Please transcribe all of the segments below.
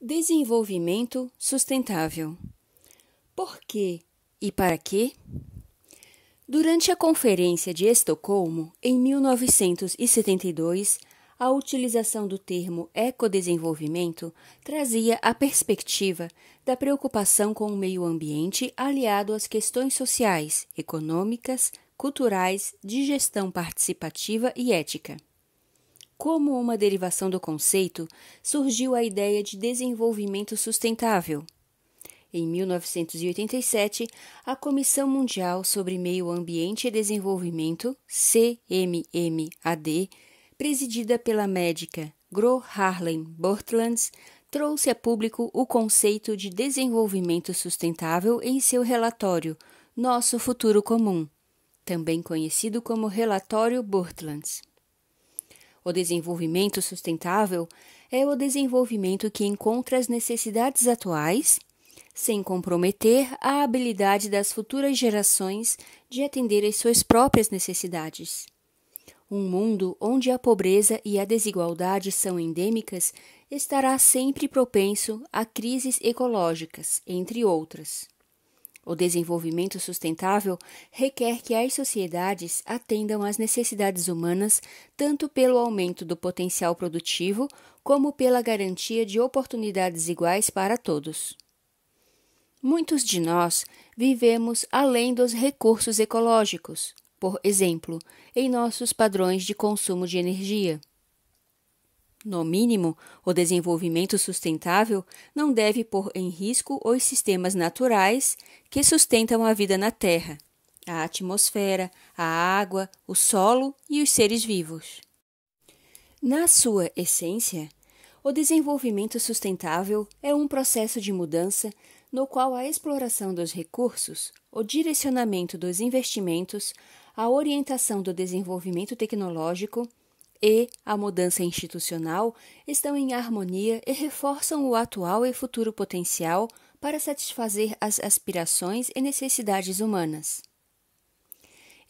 Desenvolvimento sustentável. Por quê e para quê? Durante a Conferência de Estocolmo, em 1972, a utilização do termo ecodesenvolvimento trazia a perspectiva da preocupação com o meio ambiente aliado às questões sociais, econômicas, culturais, de gestão participativa e ética. Como uma derivação do conceito, surgiu a ideia de desenvolvimento sustentável. Em 1987, a Comissão Mundial sobre Meio Ambiente e Desenvolvimento, CMMAD, presidida pela médica Gro Harlem Bortlands, trouxe a público o conceito de desenvolvimento sustentável em seu relatório Nosso Futuro Comum, também conhecido como Relatório Bortlands. O desenvolvimento sustentável é o desenvolvimento que encontra as necessidades atuais, sem comprometer a habilidade das futuras gerações de atender às suas próprias necessidades. Um mundo onde a pobreza e a desigualdade são endêmicas estará sempre propenso a crises ecológicas, entre outras. O desenvolvimento sustentável requer que as sociedades atendam às necessidades humanas tanto pelo aumento do potencial produtivo como pela garantia de oportunidades iguais para todos. Muitos de nós vivemos além dos recursos ecológicos, por exemplo, em nossos padrões de consumo de energia. No mínimo, o desenvolvimento sustentável não deve pôr em risco os sistemas naturais que sustentam a vida na Terra, a atmosfera, a água, o solo e os seres vivos. Na sua essência, o desenvolvimento sustentável é um processo de mudança no qual a exploração dos recursos, o direcionamento dos investimentos, a orientação do desenvolvimento tecnológico, e a mudança institucional estão em harmonia e reforçam o atual e futuro potencial para satisfazer as aspirações e necessidades humanas.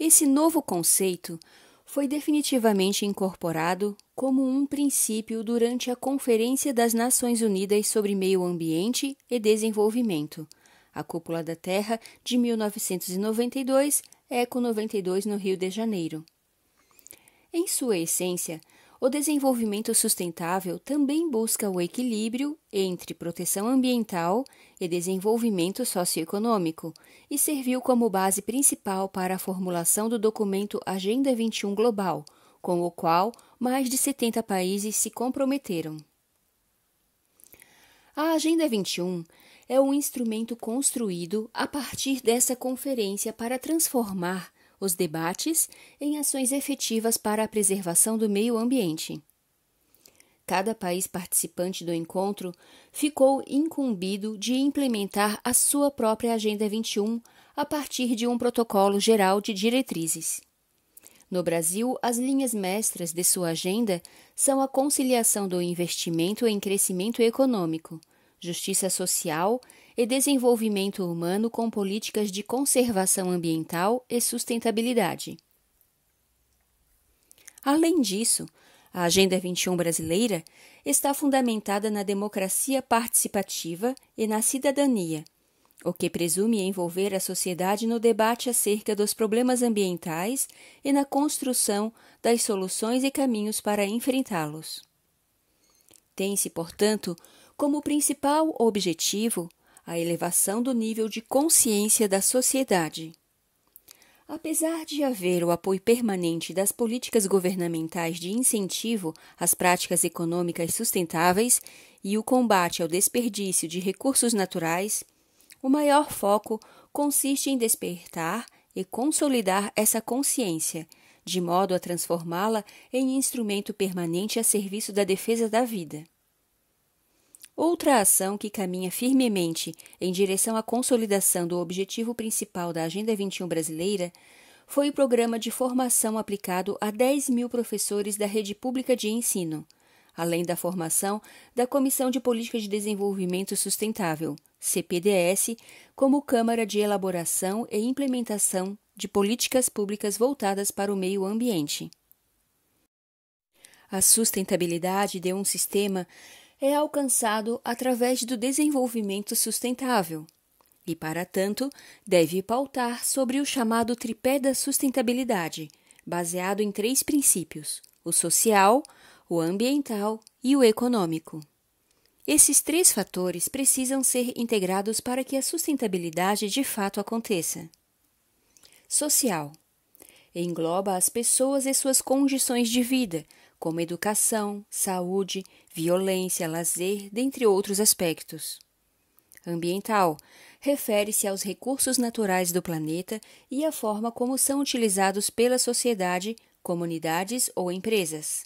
Esse novo conceito foi definitivamente incorporado como um princípio durante a Conferência das Nações Unidas sobre Meio Ambiente e Desenvolvimento, a Cúpula da Terra de 1992, Eco 92 no Rio de Janeiro. Em sua essência, o desenvolvimento sustentável também busca o equilíbrio entre proteção ambiental e desenvolvimento socioeconômico e serviu como base principal para a formulação do documento Agenda 21 Global, com o qual mais de 70 países se comprometeram. A Agenda 21 é um instrumento construído a partir dessa conferência para transformar os debates em ações efetivas para a preservação do meio ambiente. Cada país participante do encontro ficou incumbido de implementar a sua própria Agenda 21 a partir de um protocolo geral de diretrizes. No Brasil, as linhas mestras de sua agenda são a conciliação do investimento em crescimento econômico, justiça social e Desenvolvimento Humano com políticas de conservação ambiental e sustentabilidade. Além disso, a Agenda 21 brasileira está fundamentada na democracia participativa e na cidadania, o que presume envolver a sociedade no debate acerca dos problemas ambientais e na construção das soluções e caminhos para enfrentá-los. Tem-se, portanto, como principal objetivo a elevação do nível de consciência da sociedade. Apesar de haver o apoio permanente das políticas governamentais de incentivo às práticas econômicas sustentáveis e o combate ao desperdício de recursos naturais, o maior foco consiste em despertar e consolidar essa consciência, de modo a transformá-la em instrumento permanente a serviço da defesa da vida. Outra ação que caminha firmemente em direção à consolidação do objetivo principal da Agenda 21 brasileira foi o programa de formação aplicado a 10 mil professores da rede pública de ensino, além da formação da Comissão de Política de Desenvolvimento Sustentável, CPDS, como Câmara de Elaboração e Implementação de Políticas Públicas voltadas para o meio ambiente. A sustentabilidade de um sistema é alcançado através do desenvolvimento sustentável e, para tanto, deve pautar sobre o chamado tripé da sustentabilidade, baseado em três princípios: o social, o ambiental e o econômico. Esses três fatores precisam ser integrados para que a sustentabilidade de fato aconteça. Social engloba as pessoas e suas condições de vida, como educação, saúde, violência, lazer, dentre outros aspectos. Ambiental refere-se aos recursos naturais do planeta e à forma como são utilizados pela sociedade, comunidades ou empresas.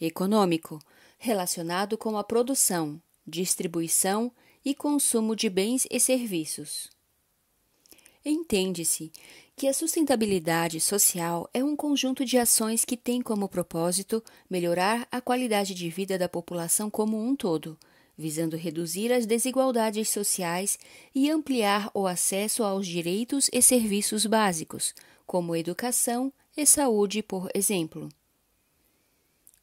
Econômico relacionado com a produção, distribuição e consumo de bens e serviços. Entende-se que a sustentabilidade social é um conjunto de ações que tem como propósito melhorar a qualidade de vida da população como um todo, visando reduzir as desigualdades sociais e ampliar o acesso aos direitos e serviços básicos, como educação e saúde, por exemplo.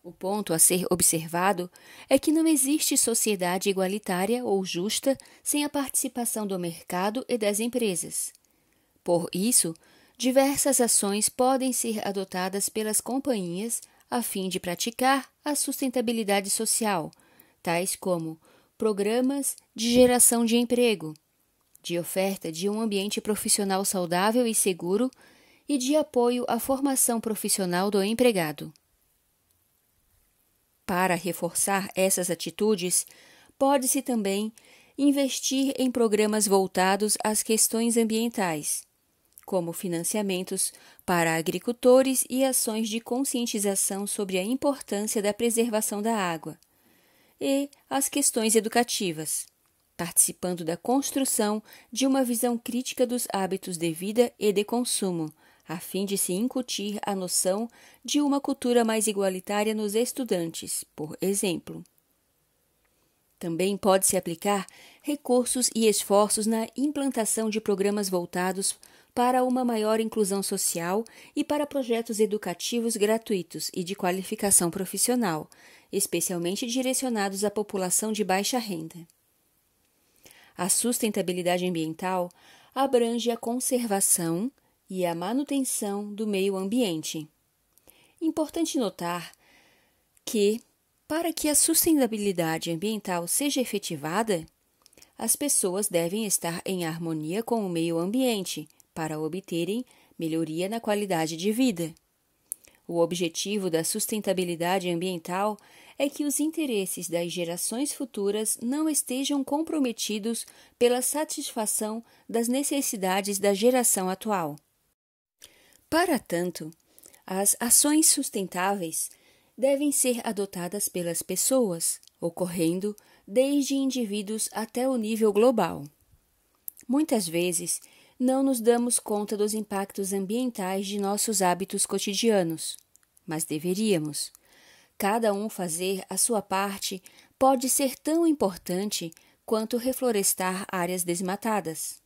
O ponto a ser observado é que não existe sociedade igualitária ou justa sem a participação do mercado e das empresas. Por isso, diversas ações podem ser adotadas pelas companhias a fim de praticar a sustentabilidade social, tais como programas de geração de emprego, de oferta de um ambiente profissional saudável e seguro e de apoio à formação profissional do empregado. Para reforçar essas atitudes, pode-se também investir em programas voltados às questões ambientais como financiamentos para agricultores e ações de conscientização sobre a importância da preservação da água, e as questões educativas, participando da construção de uma visão crítica dos hábitos de vida e de consumo, a fim de se incutir a noção de uma cultura mais igualitária nos estudantes, por exemplo. Também pode-se aplicar recursos e esforços na implantação de programas voltados para uma maior inclusão social e para projetos educativos gratuitos e de qualificação profissional, especialmente direcionados à população de baixa renda. A sustentabilidade ambiental abrange a conservação e a manutenção do meio ambiente. Importante notar que, para que a sustentabilidade ambiental seja efetivada, as pessoas devem estar em harmonia com o meio ambiente, para obterem melhoria na qualidade de vida. O objetivo da sustentabilidade ambiental é que os interesses das gerações futuras não estejam comprometidos pela satisfação das necessidades da geração atual. Para tanto, as ações sustentáveis devem ser adotadas pelas pessoas, ocorrendo desde indivíduos até o nível global. Muitas vezes, não nos damos conta dos impactos ambientais de nossos hábitos cotidianos, mas deveríamos. Cada um fazer a sua parte pode ser tão importante quanto reflorestar áreas desmatadas.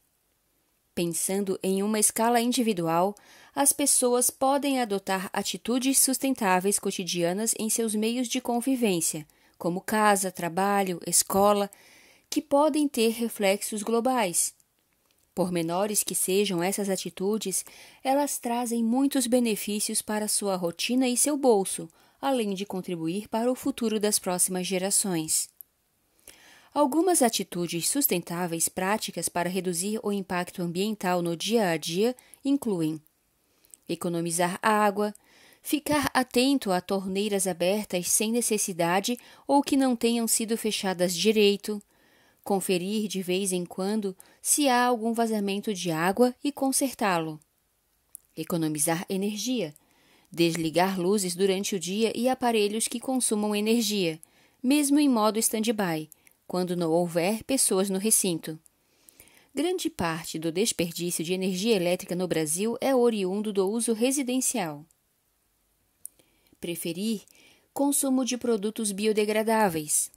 Pensando em uma escala individual, as pessoas podem adotar atitudes sustentáveis cotidianas em seus meios de convivência, como casa, trabalho, escola, que podem ter reflexos globais por menores que sejam essas atitudes, elas trazem muitos benefícios para sua rotina e seu bolso, além de contribuir para o futuro das próximas gerações. Algumas atitudes sustentáveis práticas para reduzir o impacto ambiental no dia a dia incluem economizar água, ficar atento a torneiras abertas sem necessidade ou que não tenham sido fechadas direito conferir de vez em quando se há algum vazamento de água e consertá-lo, economizar energia, desligar luzes durante o dia e aparelhos que consumam energia, mesmo em modo stand-by, quando não houver pessoas no recinto. Grande parte do desperdício de energia elétrica no Brasil é oriundo do uso residencial. Preferir consumo de produtos biodegradáveis,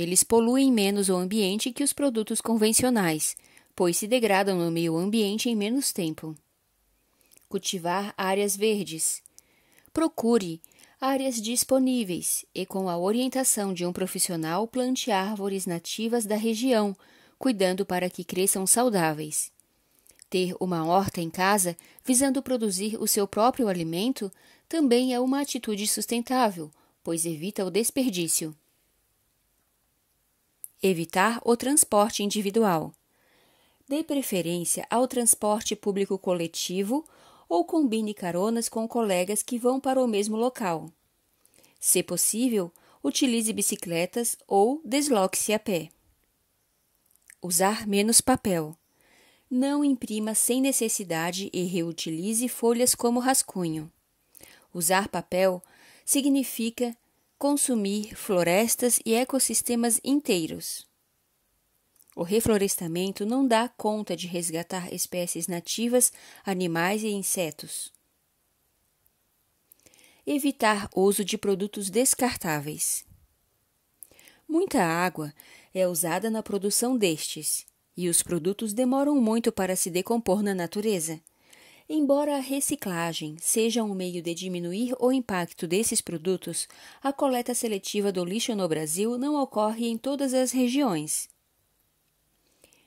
eles poluem menos o ambiente que os produtos convencionais, pois se degradam no meio ambiente em menos tempo. Cultivar áreas verdes. Procure áreas disponíveis e, com a orientação de um profissional, plante árvores nativas da região, cuidando para que cresçam saudáveis. Ter uma horta em casa, visando produzir o seu próprio alimento, também é uma atitude sustentável, pois evita o desperdício evitar o transporte individual. Dê preferência ao transporte público coletivo ou combine caronas com colegas que vão para o mesmo local. Se possível, utilize bicicletas ou desloque-se a pé. Usar menos papel. Não imprima sem necessidade e reutilize folhas como rascunho. Usar papel significa consumir florestas e ecossistemas inteiros. O reflorestamento não dá conta de resgatar espécies nativas, animais e insetos. Evitar uso de produtos descartáveis. Muita água é usada na produção destes, e os produtos demoram muito para se decompor na natureza. Embora a reciclagem seja um meio de diminuir o impacto desses produtos, a coleta seletiva do lixo no Brasil não ocorre em todas as regiões.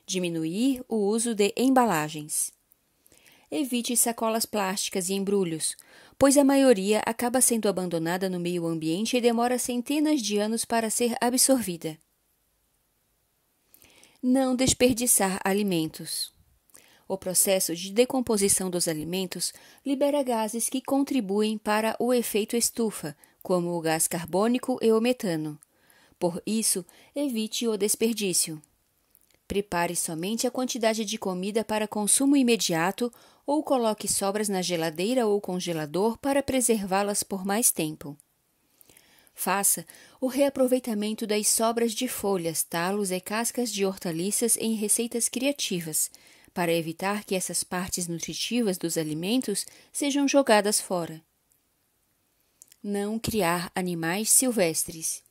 Diminuir o uso de embalagens. Evite sacolas plásticas e embrulhos, pois a maioria acaba sendo abandonada no meio ambiente e demora centenas de anos para ser absorvida. Não desperdiçar alimentos. O processo de decomposição dos alimentos libera gases que contribuem para o efeito estufa, como o gás carbônico e o metano. Por isso, evite o desperdício. Prepare somente a quantidade de comida para consumo imediato ou coloque sobras na geladeira ou congelador para preservá-las por mais tempo. Faça o reaproveitamento das sobras de folhas, talos e cascas de hortaliças em receitas criativas, para evitar que essas partes nutritivas dos alimentos sejam jogadas fora. Não criar animais silvestres.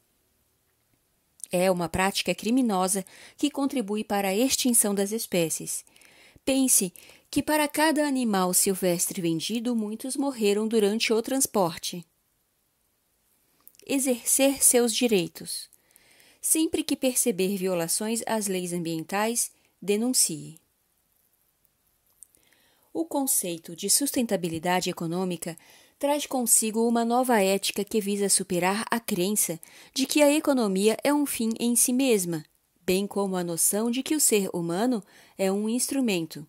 É uma prática criminosa que contribui para a extinção das espécies. Pense que para cada animal silvestre vendido, muitos morreram durante o transporte. Exercer seus direitos. Sempre que perceber violações às leis ambientais, denuncie. O conceito de sustentabilidade econômica traz consigo uma nova ética que visa superar a crença de que a economia é um fim em si mesma, bem como a noção de que o ser humano é um instrumento,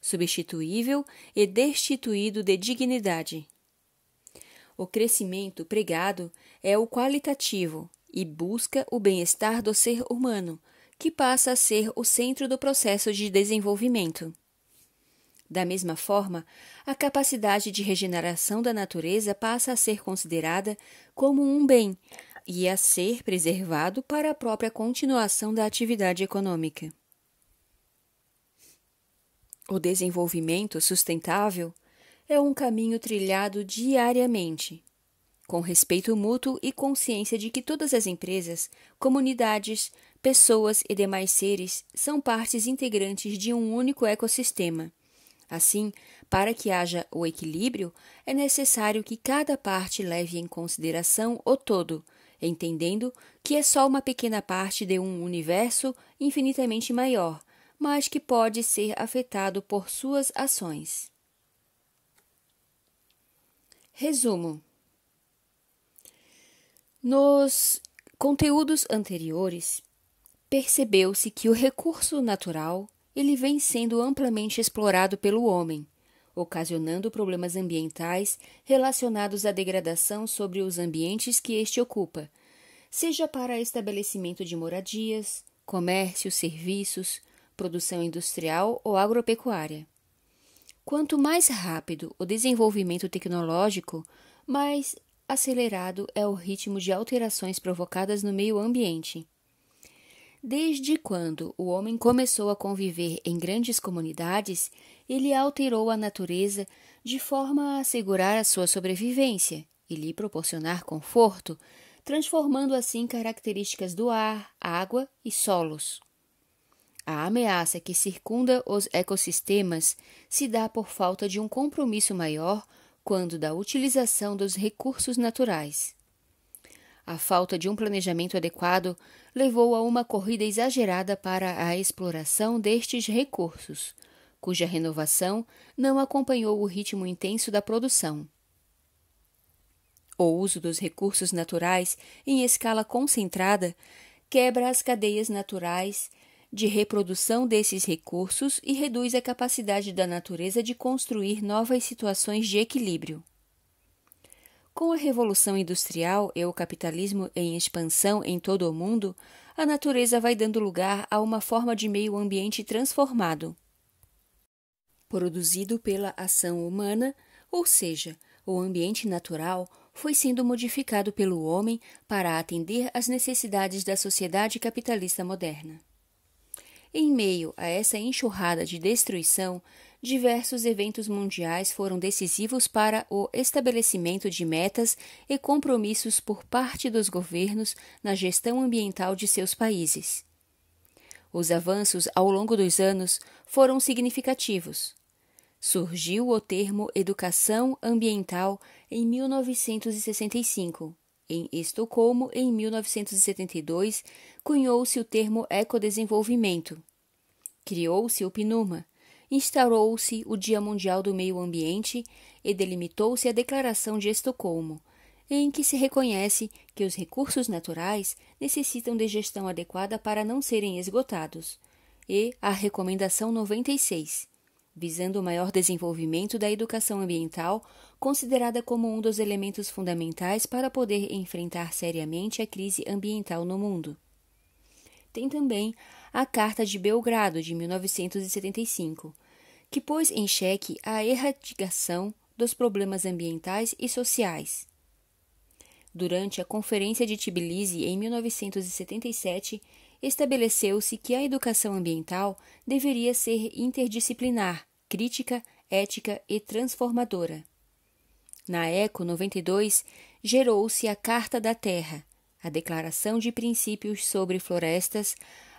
substituível e destituído de dignidade. O crescimento pregado é o qualitativo e busca o bem-estar do ser humano, que passa a ser o centro do processo de desenvolvimento. Da mesma forma, a capacidade de regeneração da natureza passa a ser considerada como um bem e a ser preservado para a própria continuação da atividade econômica. O desenvolvimento sustentável é um caminho trilhado diariamente, com respeito mútuo e consciência de que todas as empresas, comunidades, pessoas e demais seres são partes integrantes de um único ecossistema Assim, para que haja o equilíbrio, é necessário que cada parte leve em consideração o todo, entendendo que é só uma pequena parte de um universo infinitamente maior, mas que pode ser afetado por suas ações. Resumo: Nos conteúdos anteriores, percebeu-se que o recurso natural ele vem sendo amplamente explorado pelo homem, ocasionando problemas ambientais relacionados à degradação sobre os ambientes que este ocupa, seja para estabelecimento de moradias, comércio, serviços, produção industrial ou agropecuária. Quanto mais rápido o desenvolvimento tecnológico, mais acelerado é o ritmo de alterações provocadas no meio ambiente. Desde quando o homem começou a conviver em grandes comunidades, ele alterou a natureza de forma a assegurar a sua sobrevivência e lhe proporcionar conforto, transformando assim características do ar, água e solos. A ameaça que circunda os ecossistemas se dá por falta de um compromisso maior quando da utilização dos recursos naturais. A falta de um planejamento adequado levou a uma corrida exagerada para a exploração destes recursos, cuja renovação não acompanhou o ritmo intenso da produção. O uso dos recursos naturais em escala concentrada quebra as cadeias naturais de reprodução desses recursos e reduz a capacidade da natureza de construir novas situações de equilíbrio. Com a Revolução Industrial e o capitalismo em expansão em todo o mundo, a natureza vai dando lugar a uma forma de meio ambiente transformado. Produzido pela ação humana, ou seja, o ambiente natural foi sendo modificado pelo homem para atender às necessidades da sociedade capitalista moderna. Em meio a essa enxurrada de destruição, diversos eventos mundiais foram decisivos para o estabelecimento de metas e compromissos por parte dos governos na gestão ambiental de seus países. Os avanços ao longo dos anos foram significativos. Surgiu o termo educação ambiental em 1965 em Estocolmo, em 1972, cunhou-se o termo ecodesenvolvimento. Criou-se o PNUMA, instaurou-se o Dia Mundial do Meio Ambiente e delimitou-se a Declaração de Estocolmo, em que se reconhece que os recursos naturais necessitam de gestão adequada para não serem esgotados, e a Recomendação 96, visando o maior desenvolvimento da educação ambiental, considerada como um dos elementos fundamentais para poder enfrentar seriamente a crise ambiental no mundo. Tem também a Carta de Belgrado de 1975, que pôs em xeque a erradicação dos problemas ambientais e sociais. Durante a Conferência de Tbilisi em 1977, estabeleceu-se que a educação ambiental deveria ser interdisciplinar, crítica, ética e transformadora. Na ECO 92, gerou-se a Carta da Terra, a Declaração de Princípios sobre Florestas,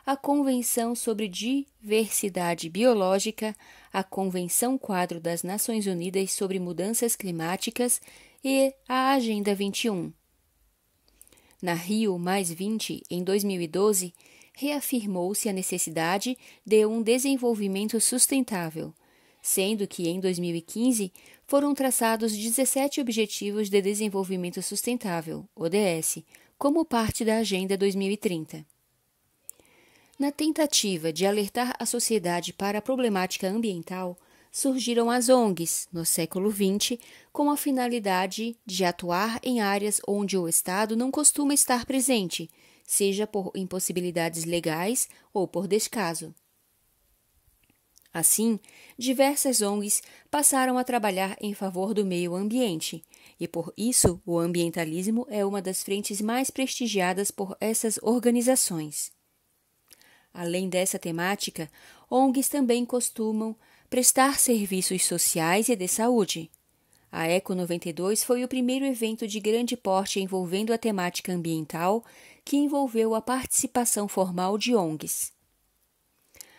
a Convenção sobre Diversidade Biológica, a Convenção Quadro das Nações Unidas sobre Mudanças Climáticas e a Agenda 21. Na Rio Mais 20, em 2012, reafirmou-se a necessidade de um desenvolvimento sustentável, sendo que em 2015 foram traçados 17 Objetivos de Desenvolvimento Sustentável, ODS, como parte da Agenda 2030. Na tentativa de alertar a sociedade para a problemática ambiental, surgiram as ONGs, no século XX, com a finalidade de atuar em áreas onde o Estado não costuma estar presente, seja por impossibilidades legais ou por descaso. Assim, diversas ONGs passaram a trabalhar em favor do meio ambiente, e por isso o ambientalismo é uma das frentes mais prestigiadas por essas organizações. Além dessa temática, ONGs também costumam prestar serviços sociais e de saúde. A Eco 92 foi o primeiro evento de grande porte envolvendo a temática ambiental, que envolveu a participação formal de ONGs.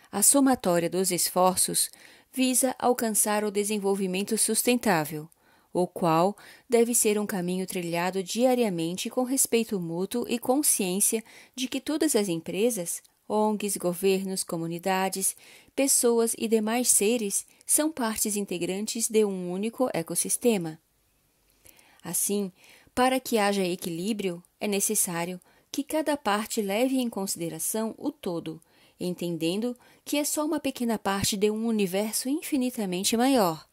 A somatória dos esforços visa alcançar o desenvolvimento sustentável, o qual deve ser um caminho trilhado diariamente com respeito mútuo e consciência de que todas as empresas, ONGs, governos, comunidades, pessoas e demais seres são partes integrantes de um único ecossistema. Assim, para que haja equilíbrio, é necessário que cada parte leve em consideração o todo, entendendo que é só uma pequena parte de um universo infinitamente maior,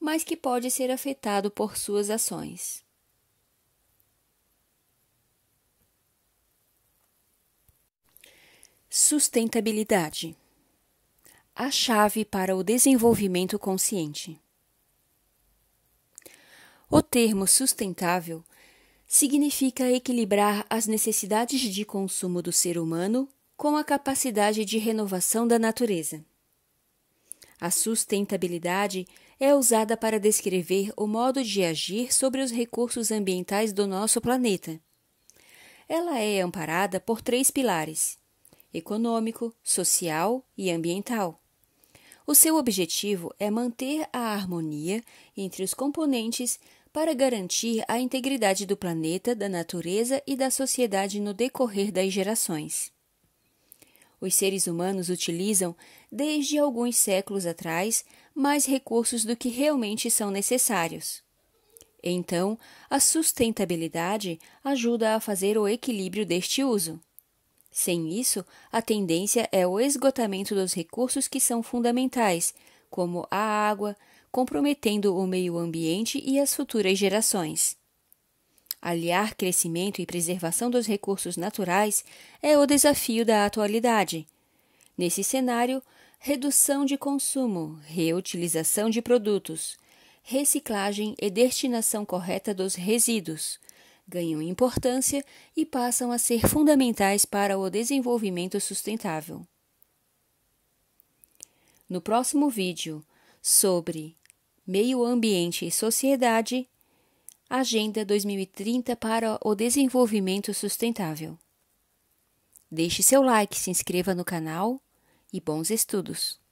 mas que pode ser afetado por suas ações. Sustentabilidade A chave para o desenvolvimento consciente. O termo sustentável significa equilibrar as necessidades de consumo do ser humano com a capacidade de renovação da natureza. A sustentabilidade é usada para descrever o modo de agir sobre os recursos ambientais do nosso planeta. Ela é amparada por três pilares econômico, social e ambiental. O seu objetivo é manter a harmonia entre os componentes para garantir a integridade do planeta, da natureza e da sociedade no decorrer das gerações. Os seres humanos utilizam, desde alguns séculos atrás, mais recursos do que realmente são necessários. Então, a sustentabilidade ajuda a fazer o equilíbrio deste uso. Sem isso, a tendência é o esgotamento dos recursos que são fundamentais, como a água, comprometendo o meio ambiente e as futuras gerações. Aliar crescimento e preservação dos recursos naturais é o desafio da atualidade. Nesse cenário, redução de consumo, reutilização de produtos, reciclagem e destinação correta dos resíduos, ganham importância e passam a ser fundamentais para o desenvolvimento sustentável. No próximo vídeo, sobre Meio Ambiente e Sociedade, Agenda 2030 para o Desenvolvimento Sustentável. Deixe seu like, se inscreva no canal e bons estudos!